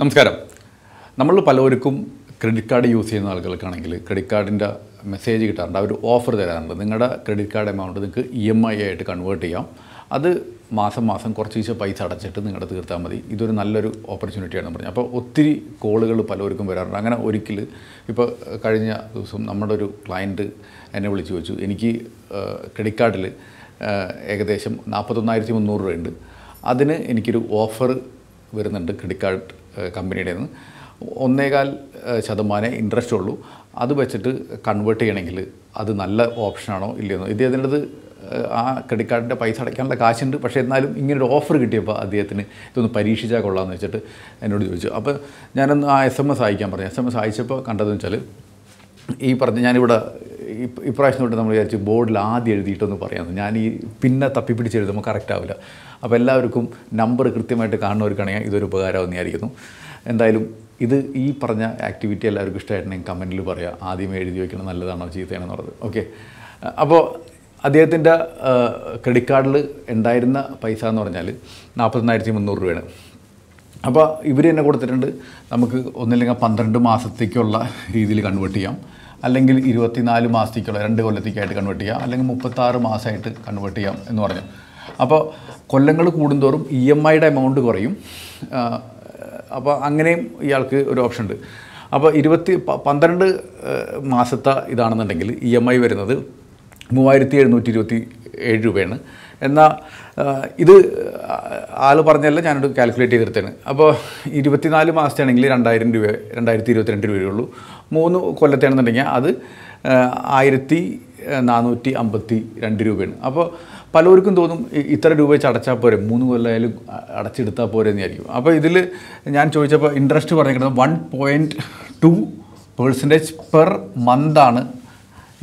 നമസ്കാരം നമ്മൾ പലവർക്കും credit card use ചെയ്യുന്ന ആളുകൾക്കാണെങ്കിൽ ക്രെഡിറ്റ് കാർഡിൻ്റെ മെസ്സേജ് കിട്ടാറുണ്ട് അവർ ഓഫർ തരാറുണ്ട് നിങ്ങളുടെ ക്രെഡിറ്റ് കാർഡ് എമൗണ്ട് നിങ്ങൾക്ക് ഇ e എം ഐ ആയിട്ട് കൺവേർട്ട് ചെയ്യാം അത് മാസം മാസം കുറച്ച് ദിവസം പൈസ അടച്ചിട്ട് നിങ്ങളുടെ തീർത്താൽ മതി ഇതൊരു നല്ലൊരു ഓപ്പർച്യൂണിറ്റിയാണെന്ന് പറഞ്ഞു അപ്പോൾ ഒത്തിരി കോളുകൾ പലവർക്കും വരാറുണ്ട് അങ്ങനെ ഒരിക്കൽ ഇപ്പോൾ കഴിഞ്ഞ ദിവസം നമ്മുടെ ഒരു ക്ലയൻറ്റ് എന്നെ വിളിച്ച് വെച്ചു എനിക്ക് ക്രെഡിറ്റ് കാർഡിൽ ഏകദേശം നാൽപ്പത്തൊന്നായിരത്തി മുന്നൂറ് രൂപയുണ്ട് അതിന് എനിക്കൊരു ഓഫർ വരുന്നുണ്ട് ക്രെഡിറ്റ് കാർഡ് കമ്പനിയുടെ നിന്ന് ഒന്നേകാൽ ശതമാനം ഇൻട്രസ്റ്റ് ഉള്ളൂ അത് വെച്ചിട്ട് കൺവേർട്ട് ചെയ്യണമെങ്കിൽ അത് നല്ല ഓപ്ഷനാണോ ഇല്ലയെന്നോ ഇദ്ദേഹത്തിൻ്റെ അടുത്ത് ആ ക്രെഡിറ്റ് കാർഡിൻ്റെ പൈസ അടയ്ക്കാനുള്ള കാശുണ്ട് പക്ഷേ എന്നാലും ഇങ്ങനൊരു ഓഫർ കിട്ടിയപ്പോൾ അദ്ദേഹത്തിന് ഇതൊന്ന് പരീക്ഷിച്ചാൽ കൊള്ളാമെന്ന് വെച്ചിട്ട് എന്നോട് ചോദിച്ചു അപ്പോൾ ഞാനൊന്ന് ആ എസ് എം എസ് അയക്കാൻ പറഞ്ഞു എസ് എം എസ് അയച്ചപ്പോൾ കണ്ടതെന്ന് വെച്ചാൽ ഈ പറഞ്ഞ് ഞാനിവിടെ ഇപ്രാവശ്യം തൊട്ട് നമ്മൾ വിചാരിച്ച് ബോർഡിൽ ആദ്യം എഴുതിയിട്ടൊന്ന് പറയാമെന്ന് ഞാൻ ഈ പിന്നെ തപ്പിപ്പിടിച്ച് എഴുതുമ്പോൾ കറക്റ്റ് ആവില്ല അപ്പോൾ എല്ലാവർക്കും നമ്പർ കൃത്യമായിട്ട് കാണുന്നവർക്കാണെങ്കിൽ ഇതൊരു ഉപകാരമാവുന്ന ആയിരിക്കുന്നു എന്തായാലും ഇത് ഈ പറഞ്ഞ ആക്ടിവിറ്റി എല്ലാവർക്കും ഇഷ്ടമായിട്ടുണ്ടെങ്കിൽ കമൻറ്റിൽ പറയാം ആദ്യം എഴുതി വയ്ക്കണം നല്ലതാണോ ചീത്തയാണെന്ന് പറഞ്ഞത് ഓക്കെ അപ്പോൾ അദ്ദേഹത്തിൻ്റെ ക്രെഡിറ്റ് കാർഡിൽ ഉണ്ടായിരുന്ന പൈസ എന്ന് പറഞ്ഞാൽ നാൽപ്പത്തൊന്നായിരത്തി മുന്നൂറ് രൂപയാണ് അപ്പോൾ ഇവർ തന്നെ കൊടുത്തിട്ടുണ്ട് നമുക്ക് ഒന്നില്ലെങ്കിൽ പന്ത്രണ്ട് മാസത്തേക്കുള്ള രീതിയിൽ കൺവേർട്ട് ചെയ്യാം അല്ലെങ്കിൽ ഇരുപത്തിനാല് മാസത്തേക്കുള്ള രണ്ട് കൊല്ലത്തേക്കായിട്ട് കൺവേർട്ട് ചെയ്യാം അല്ലെങ്കിൽ മുപ്പത്താറ് മാസമായിട്ട് കൺവേർട്ട് ചെയ്യാം എന്ന് പറഞ്ഞു അപ്പോൾ കൊല്ലങ്ങൾ കൂടുന്തോറും ഇ എം ഐയുടെ എമൗണ്ട് കുറയും അപ്പോൾ അങ്ങനെയും ഇയാൾക്ക് ഒരു ഓപ്ഷൻ ഉണ്ട് അപ്പോൾ ഇരുപത്തി പന്ത്രണ്ട് മാസത്തെ ഇതാണെന്നുണ്ടെങ്കിൽ ഇ എം ഐ വരുന്നത് മൂവായിരത്തി എഴുന്നൂറ്റി ഇരുപത്തി ഏഴ് രൂപയാണ് എന്നാൽ ഇത് ആൾ പറഞ്ഞല്ല ഞാനൊരു കാൽക്കുലേറ്റ് ചെയ്തെടുത്താണ് അപ്പോൾ ഇരുപത്തിനാല് മാസത്തെ ആണെങ്കിൽ രണ്ടായിരം രൂപ രണ്ടായിരത്തി ഇരുപത്തിരണ്ട് രൂപയുള്ളൂ മൂന്ന് കൊല്ലത്തേണെന്നുണ്ടെങ്കിൽ അത് ആയിരത്തി നാനൂറ്റി അമ്പത്തി രണ്ട് രൂപയാണ് അപ്പോൾ പലർക്കും തോന്നും ഇത്ര രൂപ വെച്ച് അടച്ചാൽ പോരെ മൂന്ന് കൊല്ലമായാലും അടച്ചെടുത്താൽ പോരെ എന്നായിരിക്കും അപ്പോൾ ഇതിൽ ഞാൻ ചോദിച്ചപ്പോൾ ഇൻട്രസ്റ്റ് പറഞ്ഞിരിക്കുന്നത് one point two percentage per മന്താണ്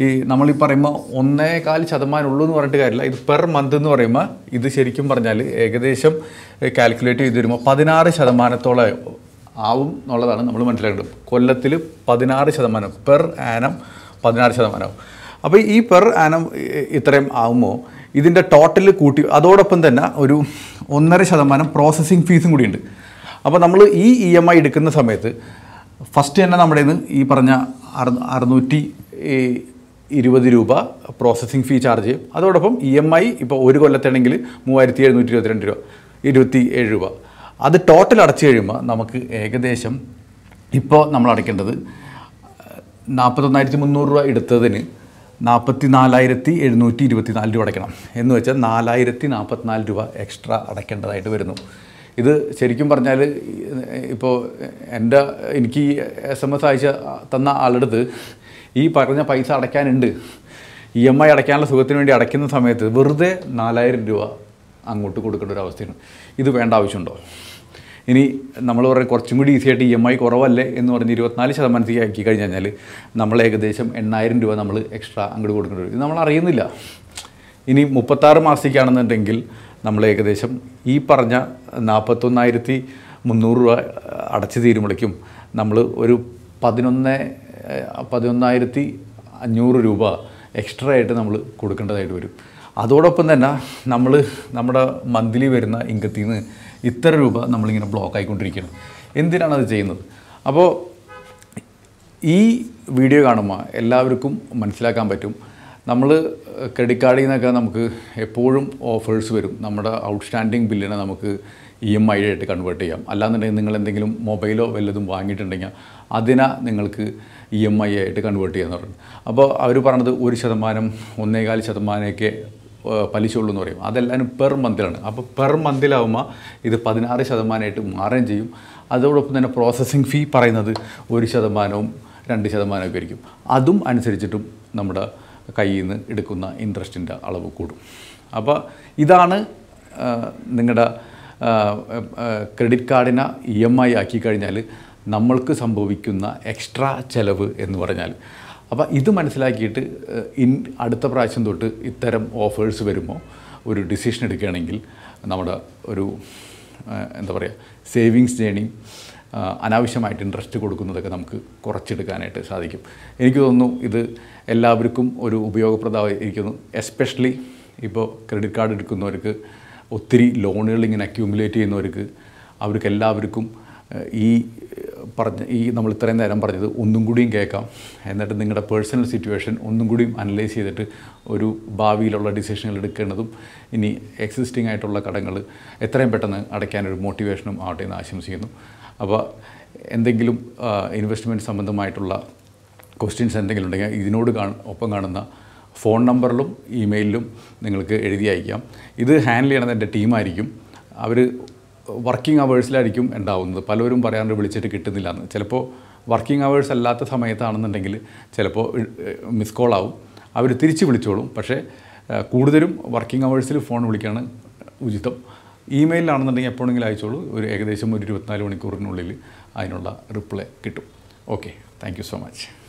ഈ നമ്മളീ ഈ പറയുമ്പോൾ ഒന്നേകാൽ ശതമാനം ഉള്ളൂ എന്ന് പറഞ്ഞിട്ട് കാര്യമില്ല ഇത് പെർ മന്ത് എന്ന് പറയുമ്പോൾ ഇത് ശരിക്കും പറഞ്ഞാൽ ഏകദേശം കാൽക്കുലേറ്റ് ചെയ്ത് വരുമ്പോൾ പതിനാറ് ശതമാനത്തോളം ആവും എന്നുള്ളതാണ് നമ്മൾ മനസ്സിലാക്കേണ്ടത് കൊല്ലത്തിൽ പതിനാറ് ശതമാനം പെർ ആനം പതിനാറ് ശതമാനം അപ്പോൾ ഈ പെർ ആനം ഇത്രയും ആകുമ്പോൾ ഇതിൻ്റെ ടോട്ടൽ കൂട്ടി അതോടൊപ്പം തന്നെ ഒരു ഒന്നര ശതമാനം പ്രോസസ്സിങ് ഫീസും കൂടിയുണ്ട് അപ്പോൾ നമ്മൾ ഈ ഇ എം ഐ എടുക്കുന്ന സമയത്ത് ഫസ്റ്റ് തന്നെ നമ്മുടെ നിന്ന് ഈ പറഞ്ഞ അറുന്നൂറ്റി ഇരുപത് രൂപ പ്രോസസ്സിംഗ് ഫീ ചാർജ് ചെയ്യും അതോടൊപ്പം ഇ എം ഐ ഇപ്പോൾ ഒരു കൊല്ലത്താണെങ്കിൽ മൂവായിരത്തി എഴുന്നൂറ്റി ഇരുപത്തിരണ്ട് രൂപ ഇരുപത്തി ഏഴ് രൂപ അത് ടോട്ടൽ അടച്ചു കഴിയുമ്പോൾ നമുക്ക് ഏകദേശം ഇപ്പോൾ നമ്മൾ അടയ്ക്കേണ്ടത് നാൽപ്പത്തൊന്നായിരത്തി മുന്നൂറ് രൂപ എടുത്തതിന് നാൽപ്പത്തി നാലായിരത്തി എഴുന്നൂറ്റി ഇരുപത്തി നാല് രൂപ അടയ്ക്കണം എന്ന് വെച്ചാൽ നാലായിരത്തി നാൽപ്പത്തിനാല് രൂപ എക്സ്ട്രാ അടയ്ക്കേണ്ടതായിട്ട് വരുന്നു ഇത് ശരിക്കും പറഞ്ഞാൽ ഇപ്പോൾ എൻ്റെ എനിക്ക് ഈ എസ് എം എസ് അയച്ച തന്ന ആളെടുത്ത് ഈ പറഞ്ഞ പൈസ അടയ്ക്കാനുണ്ട് ഇ എം ഐ അടയ്ക്കാനുള്ള സുഖത്തിന് വേണ്ടി അടയ്ക്കുന്ന സമയത്ത് വെറുതെ നാലായിരം രൂപ അങ്ങോട്ട് കൊടുക്കേണ്ട ഒരു അവസ്ഥയാണ് ഇത് വേണ്ട ആവശ്യമുണ്ടോ ഇനി നമ്മൾ പറയും കുറച്ചും കൂടി ഈസി ആയിട്ട് ഇ എം ഐ കുറവല്ലേ എന്ന് പറഞ്ഞ് ഇരുപത്തിനാല് ശതമാനത്തേക്ക് ആക്കി കഴിഞ്ഞ് കഴിഞ്ഞാൽ നമ്മൾ ഏകദേശം എണ്ണായിരം രൂപ നമ്മൾ എക്സ്ട്രാ അങ്ങോട്ട് കൊടുക്കേണ്ടി വരും ഇത് നമ്മൾ അറിയുന്നില്ല ഇനി മുപ്പത്താറ് മാസത്തേക്കാണെന്നുണ്ടെങ്കിൽ നമ്മൾ ഏകദേശം ഈ പറഞ്ഞ നാൽപ്പത്തൊന്നായിരത്തി മുന്നൂറ് രൂപ അടച്ചു തീരുമ്പോഴേക്കും നമ്മൾ ഒരു പതിനൊന്ന് പതിനൊന്നായിരത്തി അഞ്ഞൂറ് രൂപ എക്സ്ട്രാ ആയിട്ട് നമ്മൾ കൊടുക്കേണ്ടതായിട്ട് വരും അതോടൊപ്പം തന്നെ നമ്മൾ നമ്മുടെ മന്ത്ലി വരുന്ന ഇൻകത്തിൽ നിന്ന് ഇത്ര രൂപ നമ്മളിങ്ങനെ ബ്ലോക്ക് ആയിക്കൊണ്ടിരിക്കണം എന്തിനാണ് അത് ചെയ്യുന്നത് അപ്പോൾ ഈ വീഡിയോ കാണുമ്പോൾ എല്ലാവർക്കും മനസ്സിലാക്കാൻ പറ്റും നമ്മൾ ക്രെഡിറ്റ് കാർഡിൽ നിന്നൊക്കെ നമുക്ക് എപ്പോഴും ഓഫേഴ്സ് വരും നമ്മുടെ ഔട്ട്സ്റ്റാൻഡിങ് ബില്ലിനെ നമുക്ക് ഇ എം ഐ ആയിട്ട് കൺവേർട്ട് ചെയ്യാം അല്ലാന്നുണ്ടെങ്കിൽ നിങ്ങൾ എന്തെങ്കിലും മൊബൈലോ വല്ലതും വാങ്ങിയിട്ടുണ്ടെങ്കിൽ അതിനെ നിങ്ങൾക്ക് ഇ എം ഐ ആയിട്ട് കൺവേർട്ട് ചെയ്യാമെന്ന് പറഞ്ഞു അപ്പോൾ അവർ പറഞ്ഞത് ഒരു ശതമാനം ഒന്നേകാൽ ശതമാനമൊക്കെ പലിശയുള്ളൂ എന്ന് പറയും അതെല്ലാവരും പെർ മന്തിലാണ് അപ്പോൾ പെർ മന്തിലാവുമ്പോൾ ഇത് പതിനാറ് ശതമാനമായിട്ട് മാറുകയും ചെയ്യും അതോടൊപ്പം തന്നെ പ്രോസസ്സിംഗ് ഫീ പറയുന്നത് ഒരു ശതമാനവും രണ്ട് ശതമാനമൊക്കെ ആയിരിക്കും അതും അനുസരിച്ചിട്ടും നമ്മുടെ കയ്യിൽ നിന്ന് എടുക്കുന്ന ഇൻട്രസ്റ്റിൻ്റെ അളവ് കൂടും അപ്പോൾ ഇതാണ് നിങ്ങളുടെ ക്രെഡിറ്റ് കാർഡിനെ ഇ എം ഐ ആക്കി കഴിഞ്ഞാൽ നമ്മൾക്ക് സംഭവിക്കുന്ന എക്സ്ട്രാ ചെലവ് എന്ന് പറഞ്ഞാൽ അപ്പോൾ ഇത് മനസ്സിലാക്കിയിട്ട് ഇൻ അടുത്ത പ്രാവശ്യം തൊട്ട് ഇത്തരം ഓഫേഴ്സ് വരുമ്പോൾ ഒരു ഡിസിഷൻ എടുക്കുകയാണെങ്കിൽ നമ്മുടെ ഒരു എന്താ പറയുക സേവിങ്സ് ജേണി അനാവശ്യമായിട്ട് ഇൻട്രസ്റ്റ് കൊടുക്കുന്നതൊക്കെ നമുക്ക് കുറച്ചെടുക്കാനായിട്ട് സാധിക്കും എനിക്ക് തോന്നുന്നു ഇത് എല്ലാവർക്കും ഒരു ഉപയോഗപ്രദമായിരിക്കുന്നു എസ്പെഷ്യലി ഇപ്പോൾ ക്രെഡിറ്റ് കാർഡ് എടുക്കുന്നവർക്ക് ഒത്തിരി ലോണുകൾ ഇങ്ങനെ അക്യൂമുലേറ്റ് ചെയ്യുന്നവർക്ക് അവർക്ക് എല്ലാവർക്കും ഈ പറഞ്ഞ ഈ നമ്മൾ ഇത്രയും നേരം പറഞ്ഞത് ഒന്നും കൂടിയും കേൾക്കാം എന്നിട്ട് നിങ്ങളുടെ പേഴ്സണൽ സിറ്റുവേഷൻ ഒന്നും കൂടിയും അനലൈസ് ചെയ്തിട്ട് ഒരു ഭാവിയിലുള്ള ഡിസിഷനുകൾ എടുക്കേണ്ടതും ഇനി എക്സിസ്റ്റിംഗ് ആയിട്ടുള്ള കടങ്ങൾ എത്രയും പെട്ടെന്ന് അടയ്ക്കാനൊരു മോട്ടിവേഷനും ആവട്ടെ എന്ന് ആശംസിക്കുന്നു അപ്പോൾ എന്തെങ്കിലും ഇൻവെസ്റ്റ്മെൻറ്റ് സംബന്ധമായിട്ടുള്ള ക്വസ്റ്റ്യൻസ് എന്തെങ്കിലും ഉണ്ടെങ്കിൽ ഇതിനോട് ഒപ്പം കാണുന്ന ഫോൺ നമ്പറിലും ഇമെയിലിലും നിങ്ങൾക്ക് എഴുതി അയക്കാം ഇത് ഹാൻഡിൽ ചെയ്യണത് എൻ്റെ ടീമായിരിക്കും അവർ വർക്കിംഗ് അവേഴ്സിലായിരിക്കും ഉണ്ടാവുന്നത് പലരും പറയാറുണ്ട് വിളിച്ചിട്ട് കിട്ടുന്നില്ല എന്ന് ചിലപ്പോൾ വർക്കിംഗ് അവേഴ്സ് അല്ലാത്ത സമയത്താണെന്നുണ്ടെങ്കിൽ ചിലപ്പോൾ മിസ് കോൾ ആവും അവർ തിരിച്ച് വിളിച്ചോളും പക്ഷേ കൂടുതലും വർക്കിംഗ് അവേഴ്സിൽ ഫോൺ വിളിക്കുകയാണ് ഉചിതം ഇമെയിലാണെന്നുണ്ടെങ്കിൽ എപ്പോഴെങ്കിലും അയച്ചോളൂ ഒരു ഏകദേശം ഒരു ഇരുപത്തിനാല് മണിക്കൂറിനുള്ളിൽ അതിനുള്ള റിപ്ലൈ കിട്ടും ഓക്കെ താങ്ക് സോ മച്ച്